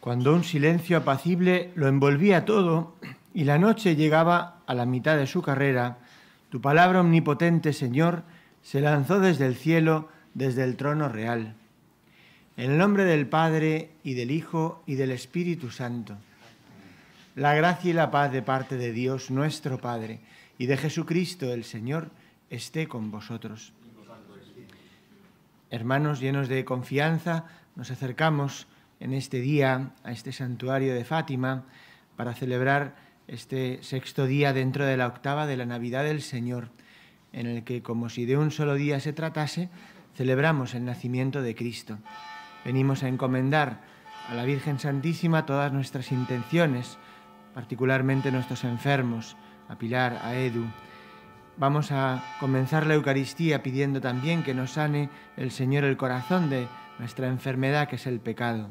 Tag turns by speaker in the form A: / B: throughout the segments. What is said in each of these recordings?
A: cuando un silencio apacible lo envolvía todo y la noche llegaba a la mitad de su carrera, tu palabra omnipotente, Señor, se lanzó desde el cielo, desde el trono real. En el nombre del Padre y del Hijo y del Espíritu Santo. La gracia y la paz de parte de Dios nuestro Padre y de Jesucristo el Señor esté con vosotros. Hermanos llenos de confianza, nos acercamos en este día a este santuario de Fátima para celebrar este sexto día dentro de la octava de la Navidad del Señor, en el que, como si de un solo día se tratase, celebramos el nacimiento de Cristo. Venimos a encomendar a la Virgen Santísima todas nuestras intenciones, particularmente nuestros enfermos, a Pilar, a Edu. Vamos a comenzar la Eucaristía pidiendo también que nos sane el Señor el corazón de nuestra enfermedad que es el pecado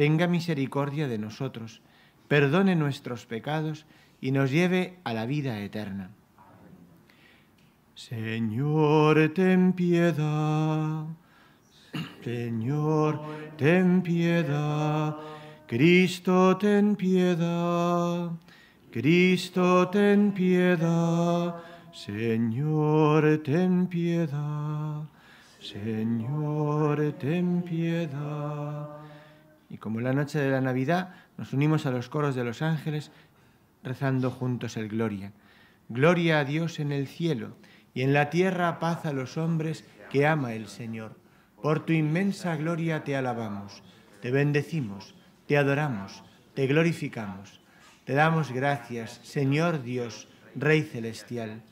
A: tenga misericordia de nosotros, perdone nuestros pecados y nos lleve a la vida eterna. Señor, ten piedad. Señor, ten piedad. Cristo, ten piedad. Cristo, ten piedad. Señor, ten piedad. Señor, ten piedad y como la noche de la Navidad nos unimos a los coros de los ángeles rezando juntos el Gloria. Gloria a Dios en el cielo y en la tierra paz a los hombres que ama el Señor. Por tu inmensa gloria te alabamos, te bendecimos, te adoramos, te glorificamos. Te damos gracias, Señor Dios, Rey Celestial,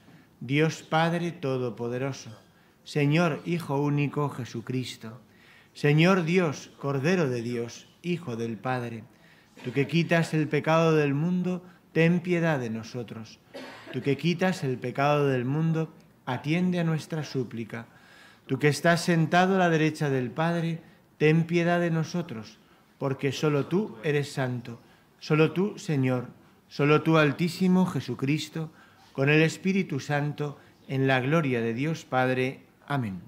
A: Dios Padre Todopoderoso, Señor Hijo Único Jesucristo, Señor Dios, Cordero de Dios, Hijo del Padre. Tú que quitas el pecado del mundo, ten piedad de nosotros. Tú que quitas el pecado del mundo, atiende a nuestra súplica. Tú que estás sentado a la derecha del Padre, ten piedad de nosotros, porque solo tú eres santo, solo tú, Señor, solo tú, Altísimo Jesucristo, con el Espíritu Santo, en la gloria de Dios Padre. Amén.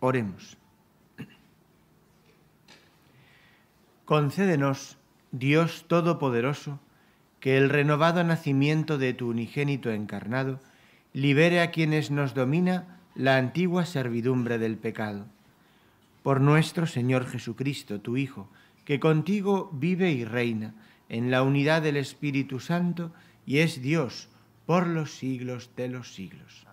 A: Oremos. Concédenos, Dios Todopoderoso, que el renovado nacimiento de tu unigénito encarnado libere a quienes nos domina la antigua servidumbre del pecado. Por nuestro Señor Jesucristo, tu Hijo, que contigo vive y reina en la unidad del Espíritu Santo y es Dios por los siglos de los siglos.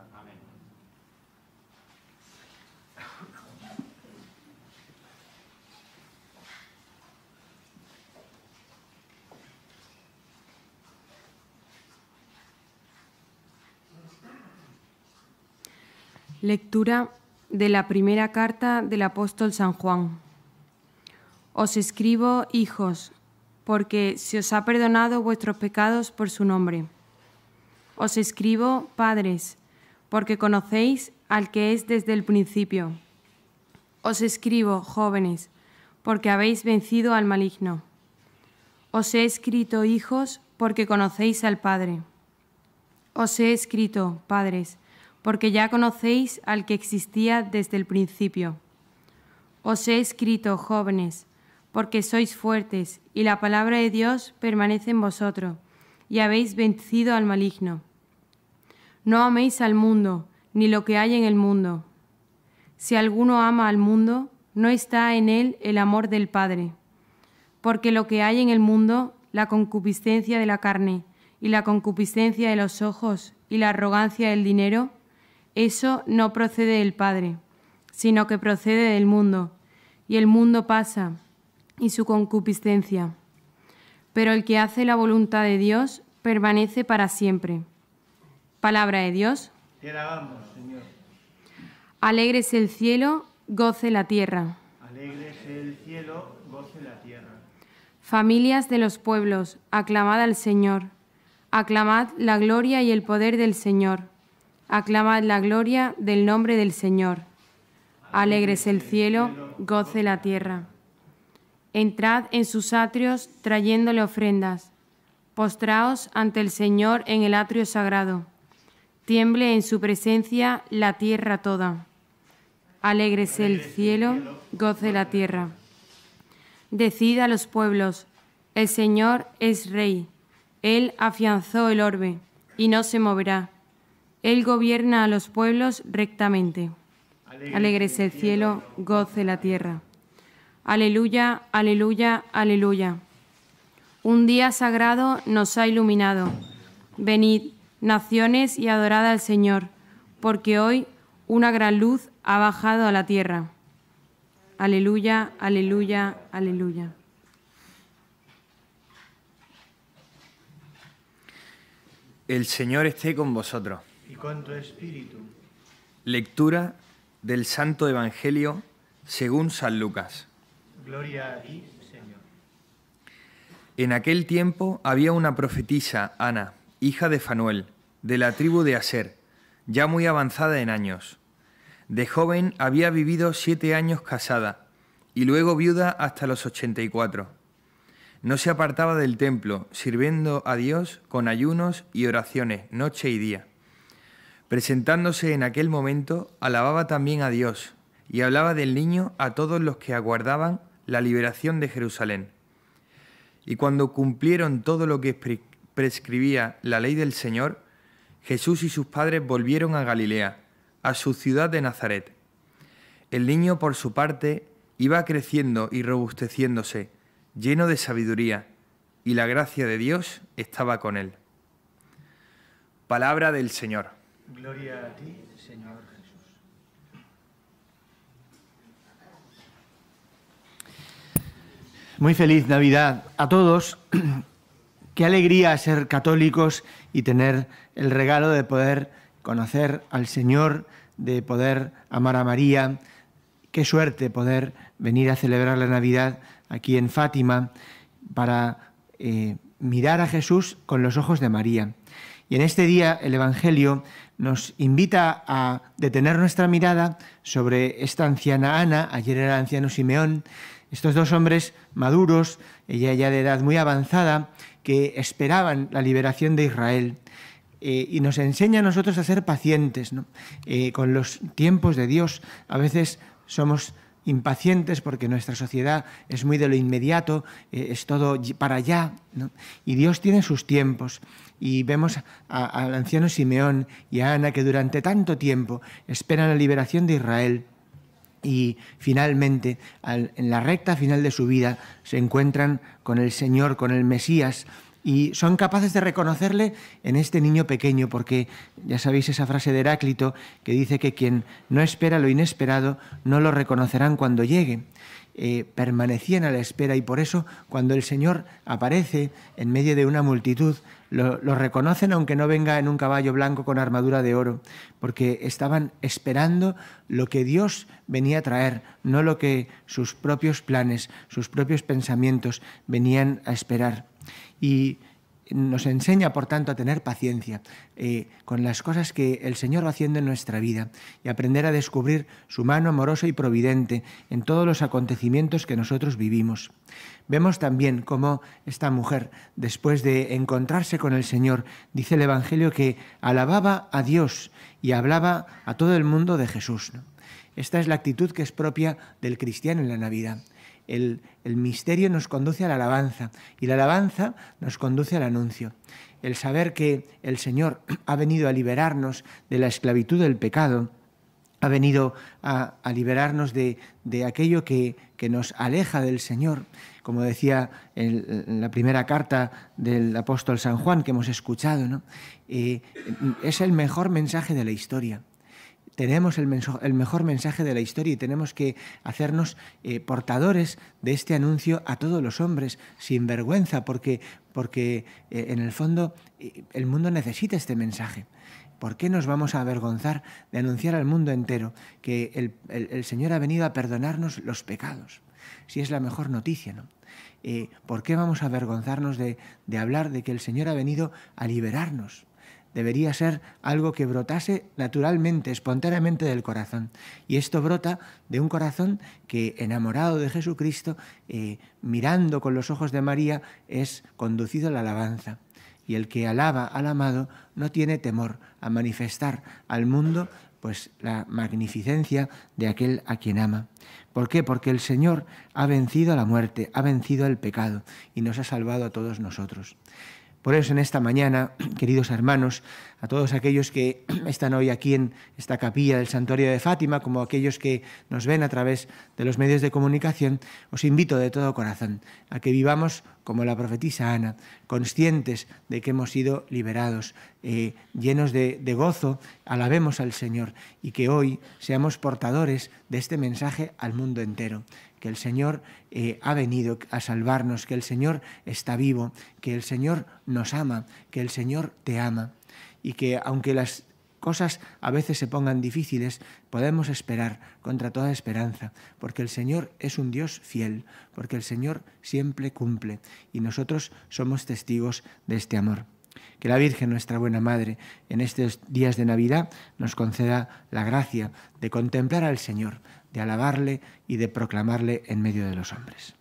B: Lectura de la primera carta del apóstol San Juan. Os escribo, hijos, porque se os ha perdonado vuestros pecados por su nombre. Os escribo, padres, porque conocéis al que es desde el principio. Os escribo, jóvenes, porque habéis vencido al maligno. Os he escrito, hijos, porque conocéis al Padre. Os he escrito, padres, porque ya conocéis al que existía desde el principio. Os he escrito, jóvenes, porque sois fuertes, y la palabra de Dios permanece en vosotros, y habéis vencido al maligno. No améis al mundo, ni lo que hay en el mundo. Si alguno ama al mundo, no está en él el amor del Padre, porque lo que hay en el mundo, la concupiscencia de la carne, y la concupiscencia de los ojos, y la arrogancia del dinero, eso no procede del Padre, sino que procede del mundo, y el mundo pasa, y su concupiscencia. Pero el que hace la voluntad de Dios permanece para siempre. Palabra de Dios.
A: Te Señor.
B: Alegres el cielo, goce la tierra.
A: Alegres el cielo, goce la tierra.
B: Familias de los pueblos, aclamad al Señor. Aclamad la gloria y el poder del Señor aclamad la gloria del nombre del Señor. Alegres el cielo, goce la tierra. Entrad en sus atrios trayéndole ofrendas. Postraos ante el Señor en el atrio sagrado. Tiemble en su presencia la tierra toda. Alegres el cielo, goce la tierra. Decid a los pueblos, el Señor es rey. Él afianzó el orbe y no se moverá. Él gobierna a los pueblos rectamente. Alegres el cielo, goce la tierra. Aleluya, aleluya, aleluya. Un día sagrado nos ha iluminado. Venid, naciones, y adorad al Señor, porque hoy una gran luz ha bajado a la tierra. Aleluya, aleluya, aleluya.
C: El Señor esté con vosotros
A: con espíritu.
C: Lectura del Santo Evangelio según San Lucas.
A: Gloria a ti, Señor.
C: En aquel tiempo había una profetisa, Ana, hija de Fanuel, de la tribu de Aser, ya muy avanzada en años. De joven había vivido siete años casada y luego viuda hasta los 84. No se apartaba del templo, sirviendo a Dios con ayunos y oraciones noche y día. Presentándose en aquel momento, alababa también a Dios y hablaba del niño a todos los que aguardaban la liberación de Jerusalén. Y cuando cumplieron todo lo que prescribía la ley del Señor, Jesús y sus padres volvieron a Galilea, a su ciudad de Nazaret. El niño, por su parte, iba creciendo y robusteciéndose, lleno de sabiduría, y la gracia de Dios estaba con él. Palabra del Señor.
A: Gloria a ti, Señor Jesús. Muy feliz Navidad a todos. Qué alegría ser católicos y tener el regalo de poder conocer al Señor, de poder amar a María. Qué suerte poder venir a celebrar la Navidad aquí en Fátima para eh, mirar a Jesús con los ojos de María y en este día el Evangelio nos invita a detener nuestra mirada sobre esta anciana Ana, ayer era el anciano Simeón, estos dos hombres maduros, ella ya de edad muy avanzada, que esperaban la liberación de Israel. Eh, y nos enseña a nosotros a ser pacientes eh, con los tiempos de Dios. A veces somos impacientes porque nuestra sociedad es muy de lo inmediato, eh, es todo para allá. Y Dios tiene sus tiempos. Y vemos al anciano Simeón y a Ana que durante tanto tiempo esperan la liberación de Israel. Y finalmente, en la recta final de su vida, se encuentran con el Señor, con el Mesías, y son capaces de reconocerle en este niño pequeño, porque ya sabéis esa frase de Heráclito que dice que quien no espera lo inesperado no lo reconocerán cuando llegue. Eh, permanecían a la espera y por eso cuando el Señor aparece en medio de una multitud, lo, lo, reconocen aunque no venga en un caballo blanco con armadura de oro, porque estaban esperando lo que Dios venía a traer, no lo que sus propios planes, sus propios pensamientos venían a esperar y nos enseña, por tanto, a tener paciencia eh, con las cosas que el Señor va haciendo en nuestra vida y aprender a descubrir su mano amorosa y providente en todos los acontecimientos que nosotros vivimos. Vemos también cómo esta mujer, después de encontrarse con el Señor, dice el Evangelio que alababa a Dios y hablaba a todo el mundo de Jesús. Esta es la actitud que es propia del cristiano en la Navidad el, misterio nos conduce a la alabanza y la alabanza nos conduce al anuncio. El saber que el Señor ha venido a liberarnos de la esclavitud del pecado, ha venido a, liberarnos de, aquello que, nos aleja del Señor. Como decía en, la primera carta del apóstol San Juan que hemos escuchado, eh, es el mejor mensaje de la historia tenemos el, mejor mensaje de la historia y tenemos que hacernos eh, portadores de este anuncio a todos los hombres, sin vergüenza, porque, porque eh, en el fondo eh, el mundo necesita este mensaje. ¿Por qué nos vamos a avergonzar de anunciar al mundo entero que el, Señor ha venido a perdonarnos los pecados? Si es la mejor noticia, ¿no? ¿Por qué vamos a avergonzarnos de, de hablar de que el Señor ha venido a liberarnos? Debería ser algo que brotase naturalmente, espontáneamente del corazón. Y esto brota de un corazón que, enamorado de Jesucristo, eh, mirando con los ojos de María, es conducido a la alabanza. Y el que alaba al amado no tiene temor a manifestar al mundo pues la magnificencia de aquel a quien ama. ¿Por qué? Porque el Señor ha vencido la muerte, ha vencido el pecado y nos ha salvado a todos nosotros. Por eso en esta mañana, queridos hermanos, a todos aquellos que están hoy aquí en esta capilla del Santuario de Fátima, como aquellos que nos ven a través de los medios de comunicación, os invito de todo corazón a que vivamos como la profetisa Ana, conscientes de que hemos sido liberados, eh, llenos de, gozo, alabemos al Señor y que hoy seamos portadores de este mensaje al mundo entero que el Señor eh, ha venido a salvarnos, que el Señor está vivo, que el Señor nos ama, que el Señor te ama y que aunque las cosas a veces se pongan difíciles, podemos esperar contra toda esperanza, porque el Señor es un Dios fiel, porque el Señor siempre cumple y nosotros somos testigos de este amor. Que la Virgen, nuestra buena Madre, en estos días de Navidad nos conceda la gracia de contemplar al Señor, de alabarle y de proclamarle en medio de los hombres.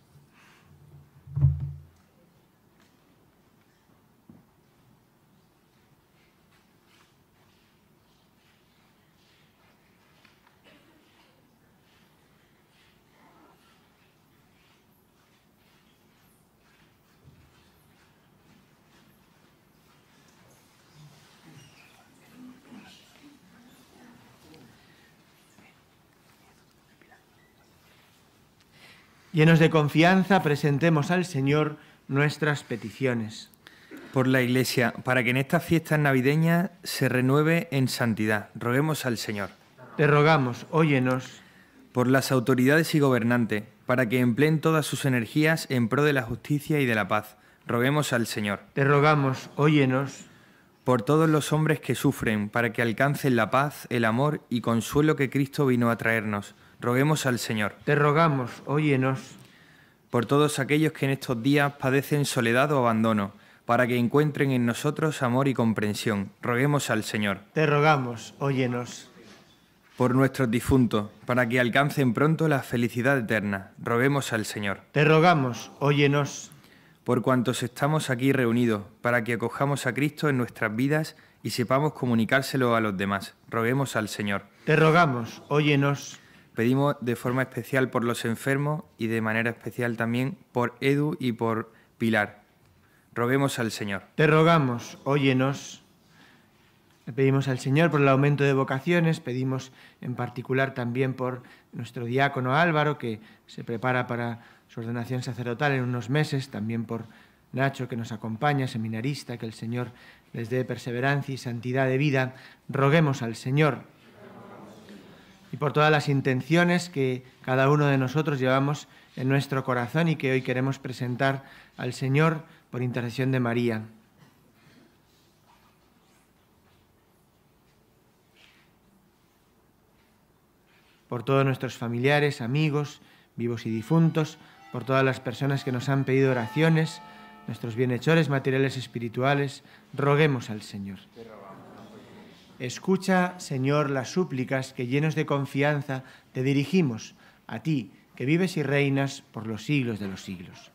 A: Llenos de confianza, presentemos al
C: Señor nuestras peticiones. Por la Iglesia, para que en estas fiestas navideñas se renueve en santidad. Roguemos al Señor. Te rogamos, óyenos. Por las autoridades y gobernantes, para que empleen todas sus energías en pro de la justicia y de la paz. Roguemos al Señor. Te rogamos, óyenos. Por todos los hombres que sufren, para que alcancen la paz, el amor y consuelo que Cristo vino a traernos roguemos al Señor. Te rogamos, óyenos. Por todos aquellos que en estos días padecen soledad o abandono, para que encuentren en nosotros amor y comprensión. Roguemos al Señor.
A: Te rogamos, óyenos.
C: Por nuestros difuntos, para que alcancen pronto la felicidad eterna. Roguemos al Señor. Te rogamos, óyenos. Por cuantos estamos aquí reunidos, para que acojamos a Cristo en nuestras vidas y sepamos comunicárselo a los demás. Roguemos al Señor.
A: Te rogamos,
C: óyenos. Pedimos de forma especial por los enfermos y de manera especial también por Edu y por Pilar. Roguemos al Señor.
A: Te rogamos, óyenos. Le pedimos al Señor por el aumento de vocaciones, pedimos en particular también por nuestro diácono Álvaro, que se prepara para su ordenación sacerdotal en unos meses, también por Nacho, que nos acompaña, seminarista, que el Señor les dé perseverancia y santidad de vida. Roguemos al Señor y por todas las intenciones que cada uno de nosotros llevamos en nuestro corazón y que hoy queremos presentar al Señor por intercesión de María. Por todos nuestros familiares, amigos, vivos y difuntos, por todas las personas que nos han pedido oraciones, nuestros bienhechores materiales espirituales, roguemos al Señor. Escucha, Señor, las súplicas que llenos de confianza te dirigimos, a ti, que vives y reinas por los siglos de los siglos.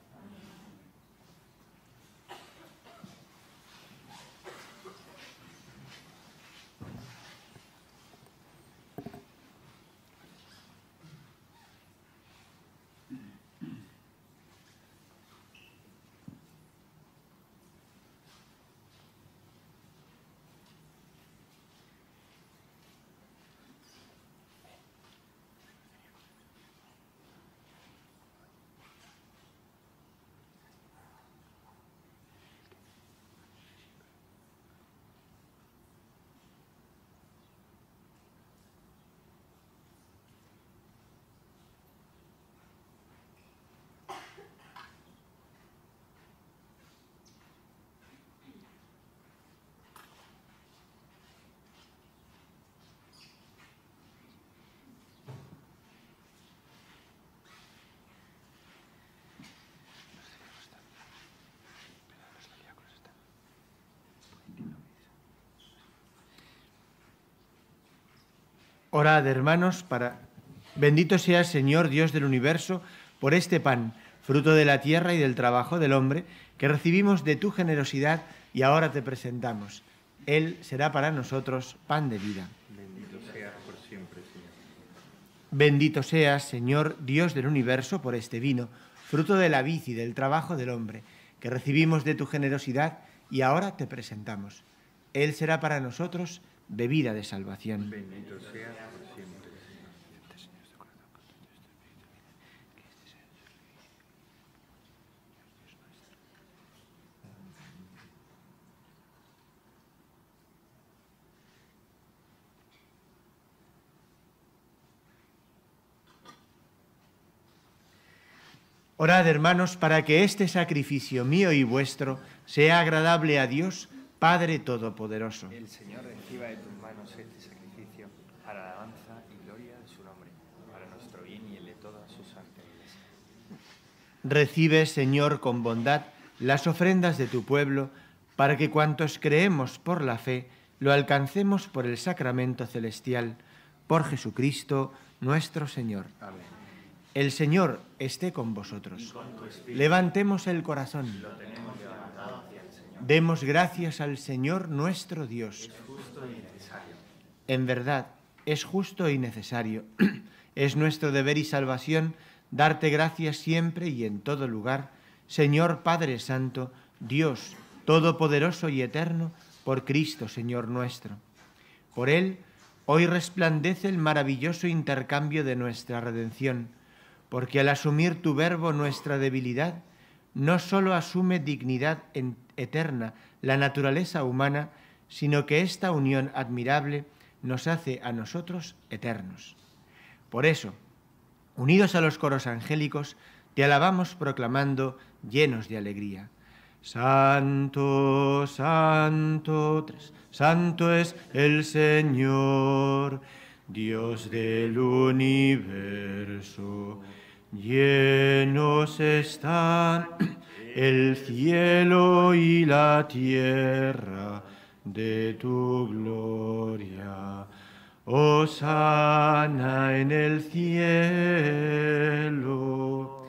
A: Orad, hermanos, para... Bendito sea Señor Dios del universo por este pan, fruto de la tierra y del trabajo del hombre, que recibimos de tu generosidad y ahora te presentamos. Él será para nosotros pan de vida.
C: Bendito sea por siempre, Señor.
A: Bendito seas, Señor Dios del universo, por este vino, fruto de la vid y del trabajo del hombre, que recibimos de tu generosidad y ahora te presentamos. Él será para nosotros bebida de salvación. Bendito sea Orad, hermanos, para que este sacrificio mío y vuestro sea agradable a Dios, Padre Todopoderoso.
C: El Señor reciba de tus manos este sacrificio para la alabanza y gloria de su nombre, para nuestro bien y el de toda su santa iglesia.
A: Recibe, Señor, con bondad las ofrendas de tu pueblo, para que cuantos creemos por la fe lo alcancemos por el sacramento celestial, por Jesucristo nuestro Señor. Amén. El Señor esté con vosotros. Levantemos el corazón. Lo tenemos Demos gracias al Señor nuestro Dios.
C: Es justo y necesario.
A: En verdad, es justo y necesario. Es nuestro deber y salvación darte gracias siempre y en todo lugar, Señor Padre Santo, Dios Todopoderoso y Eterno, por Cristo, Señor nuestro. Por Él, hoy resplandece el maravilloso intercambio de nuestra redención, porque al asumir tu verbo nuestra debilidad, no sólo asume dignidad en eterna la naturaleza humana, sino que esta unión admirable nos hace a nosotros eternos. Por eso, unidos a los coros angélicos, te alabamos proclamando llenos de alegría. Santo, santo, santo es el Señor, Dios del universo, llenos están el cielo y la tierra de tu gloria. Oh sana en el cielo,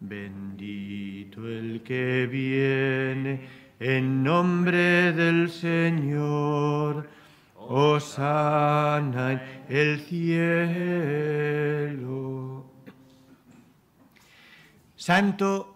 A: bendito el que viene en nombre del Señor. Oh sana en el cielo. Santo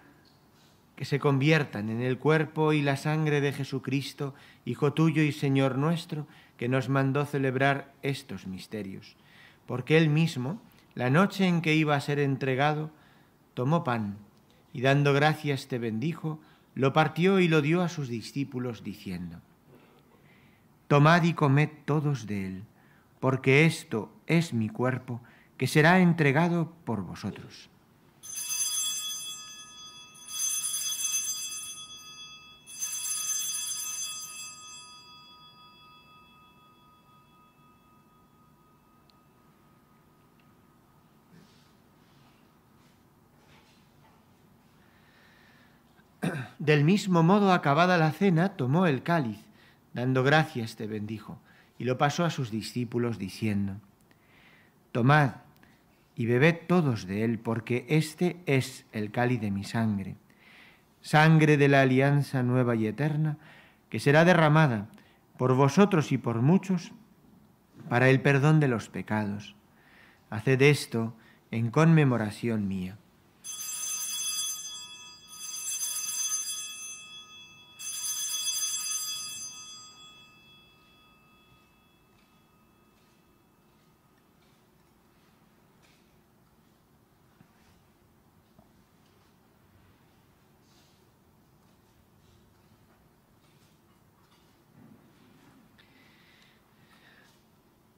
A: que se conviertan en el cuerpo y la sangre de Jesucristo, Hijo tuyo y Señor nuestro, que nos mandó celebrar estos misterios. Porque él mismo, la noche en que iba a ser entregado, tomó pan y dando gracias te bendijo, lo partió y lo dio a sus discípulos diciendo, Tomad y comed todos de él, porque esto es mi cuerpo que será entregado por vosotros. Del mismo modo, acabada la cena, tomó el cáliz, dando gracias te bendijo, y lo pasó a sus discípulos diciendo, Tomad y bebed todos de él, porque este es el cáliz de mi sangre, sangre de la alianza nueva y eterna, que será derramada por vosotros y por muchos para el perdón de los pecados. Haced esto en conmemoración mía.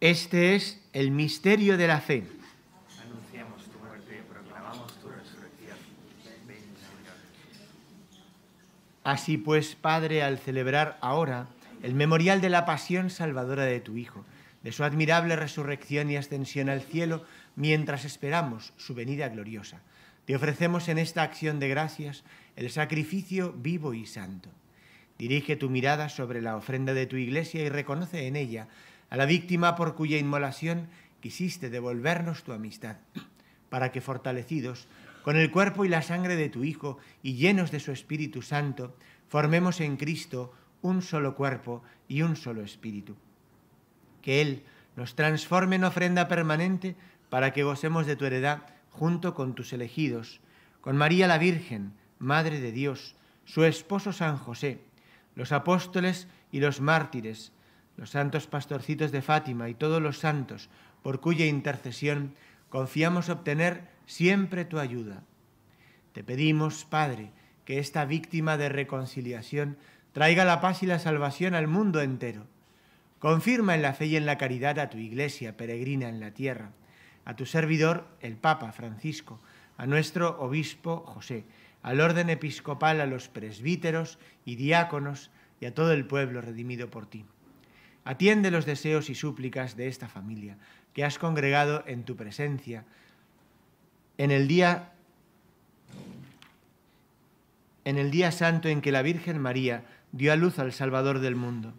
A: Este es el misterio de la fe.
C: Anunciamos tu muerte, proclamamos tu resurrección.
A: Así pues, Padre, al celebrar ahora el memorial de la pasión salvadora de tu Hijo, de su admirable resurrección y ascensión al cielo, mientras esperamos su venida gloriosa, te ofrecemos en esta acción de gracias el sacrificio vivo y santo. Dirige tu mirada sobre la ofrenda de tu iglesia y reconoce en ella a la víctima por cuya inmolación quisiste devolvernos tu amistad, para que fortalecidos con el cuerpo y la sangre de tu Hijo y llenos de su Espíritu Santo, formemos en Cristo un solo cuerpo y un solo espíritu. Que Él nos transforme en ofrenda permanente para que gocemos de tu heredad junto con tus elegidos, con María la Virgen, Madre de Dios, su esposo San José, los apóstoles y los mártires, los santos pastorcitos de Fátima y todos los santos, por cuya intercesión confiamos obtener siempre tu ayuda. Te pedimos, Padre, que esta víctima de reconciliación traiga la paz y la salvación al mundo entero. Confirma en la fe y en la caridad a tu iglesia peregrina en la tierra, a tu servidor, el Papa Francisco, a nuestro obispo José, al orden episcopal, a los presbíteros y diáconos y a todo el pueblo redimido por ti. Atiende los deseos y súplicas de esta familia que has congregado en tu presencia en el día en el día santo en que la Virgen María dio a luz al Salvador del mundo.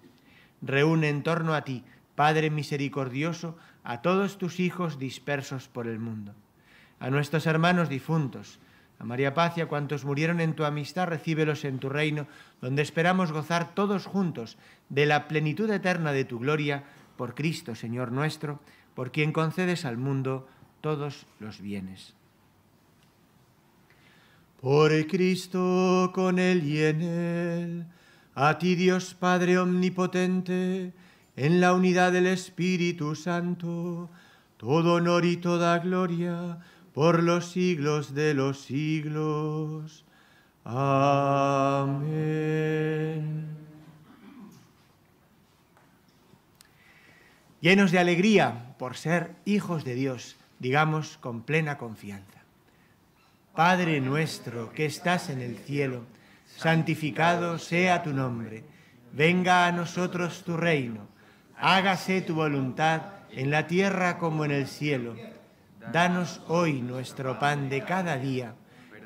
A: Reúne en torno a ti, Padre misericordioso, a todos tus hijos dispersos por el mundo, a nuestros hermanos difuntos, María Paz a cuantos murieron en tu amistad, recíbelos en tu reino, donde esperamos gozar todos juntos de la plenitud eterna de tu gloria, por Cristo, Señor nuestro, por quien concedes al mundo todos los bienes. Por Cristo, con Él y en Él, a ti Dios Padre Omnipotente, en la unidad del Espíritu Santo, todo honor y toda gloria, por los siglos de los siglos. Amén. Llenos de alegría por ser hijos de Dios, digamos con plena confianza. Padre nuestro que estás en el cielo, santificado sea tu nombre, venga a nosotros tu reino, hágase tu voluntad en la tierra como en el cielo. Danos hoy nuestro pan de cada día.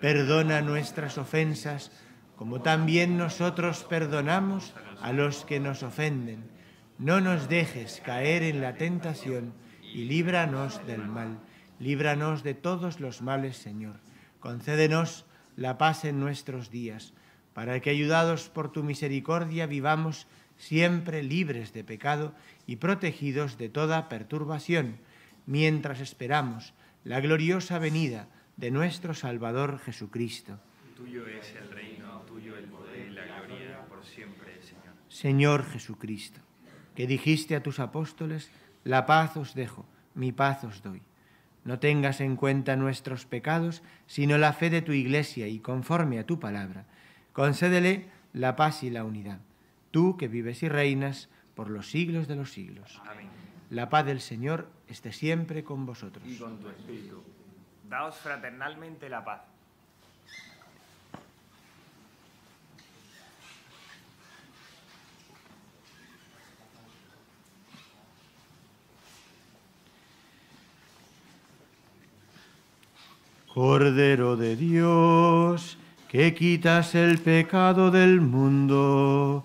A: Perdona nuestras ofensas, como también nosotros perdonamos a los que nos ofenden. No nos dejes caer en la tentación y líbranos del mal. Líbranos de todos los males, Señor. Concédenos la paz en nuestros días, para que, ayudados por tu misericordia, vivamos siempre libres de pecado y protegidos de toda perturbación mientras esperamos la gloriosa venida de nuestro Salvador Jesucristo.
C: Tuyo es el reino, tuyo el poder y la gloria por siempre, Señor.
A: Señor Jesucristo, que dijiste a tus apóstoles, la paz os dejo, mi paz os doy. No tengas en cuenta nuestros pecados, sino la fe de tu iglesia y conforme a tu palabra. Concédele la paz y la unidad, tú que vives y reinas por los siglos de los siglos. Amén. La paz del Señor esté siempre con vosotros. Y con tu espíritu.
C: Daos fraternalmente la paz.
A: Cordero de Dios, que quitas el pecado del mundo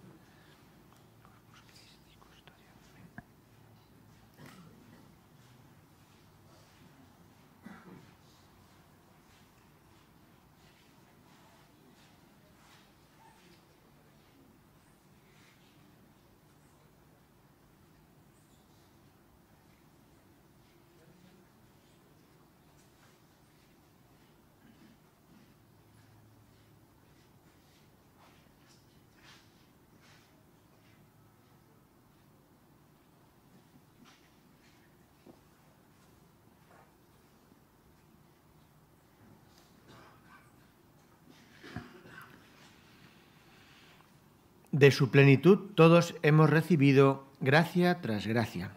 A: de su plenitud todos hemos recibido gracia tras gracia.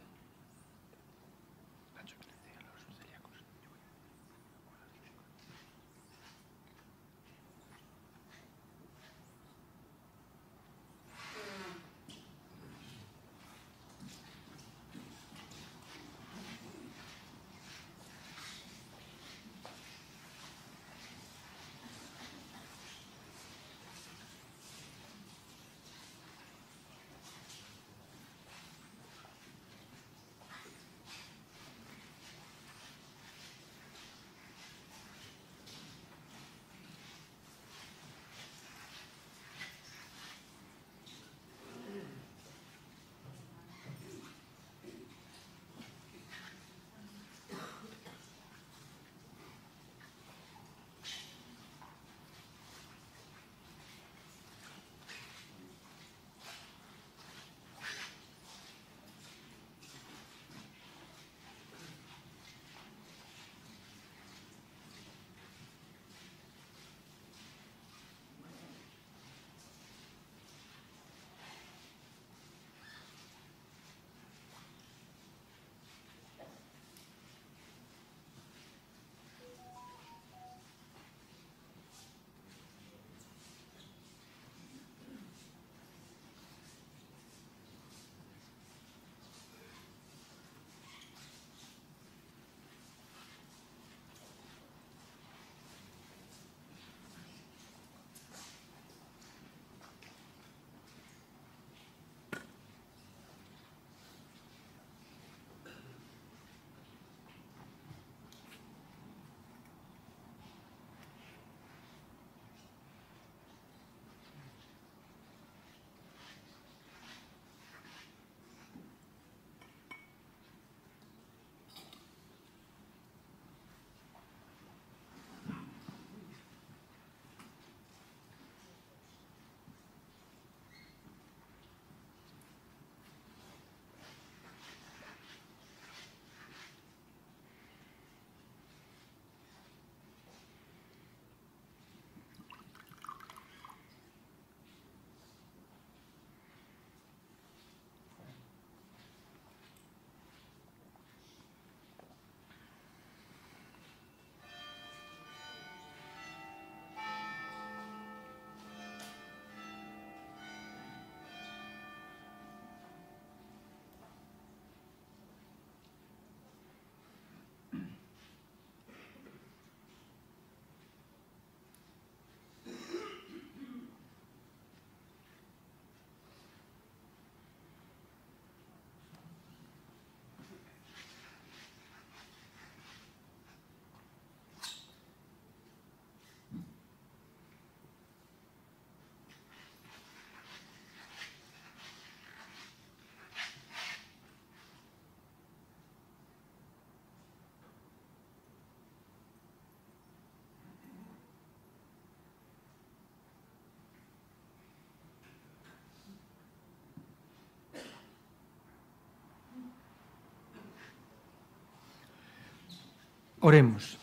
A: Oremos.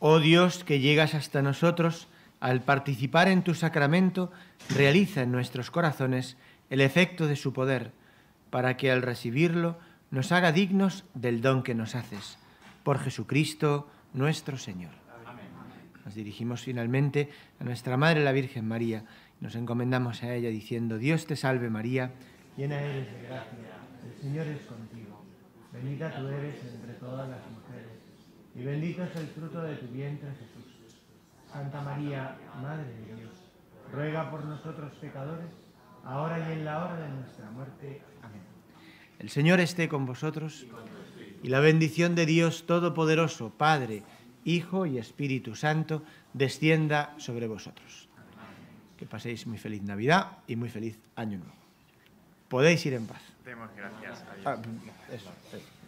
A: Oh Dios, que llegas hasta nosotros, al participar en tu sacramento, realiza en nuestros corazones el efecto de su poder, para que al recibirlo nos haga dignos del don que nos haces. Por Jesucristo nuestro Señor. Amén. Nos dirigimos finalmente a nuestra Madre la Virgen María. Nos encomendamos a ella diciendo, Dios te salve María, llena eres de gracia Señor es contigo. Bendita tú eres entre todas las mujeres, y bendito es el fruto de tu vientre Jesús. Santa María, Madre de Dios, ruega por nosotros pecadores, ahora y en la hora de nuestra muerte. Amén. El Señor esté con vosotros, y la bendición de Dios Todopoderoso, Padre, Hijo y Espíritu Santo, descienda sobre vosotros. Que paséis muy feliz Navidad y muy feliz Año Nuevo. Podéis ir en paz. Demos gracias a Dios. Ah, eso,
C: eso.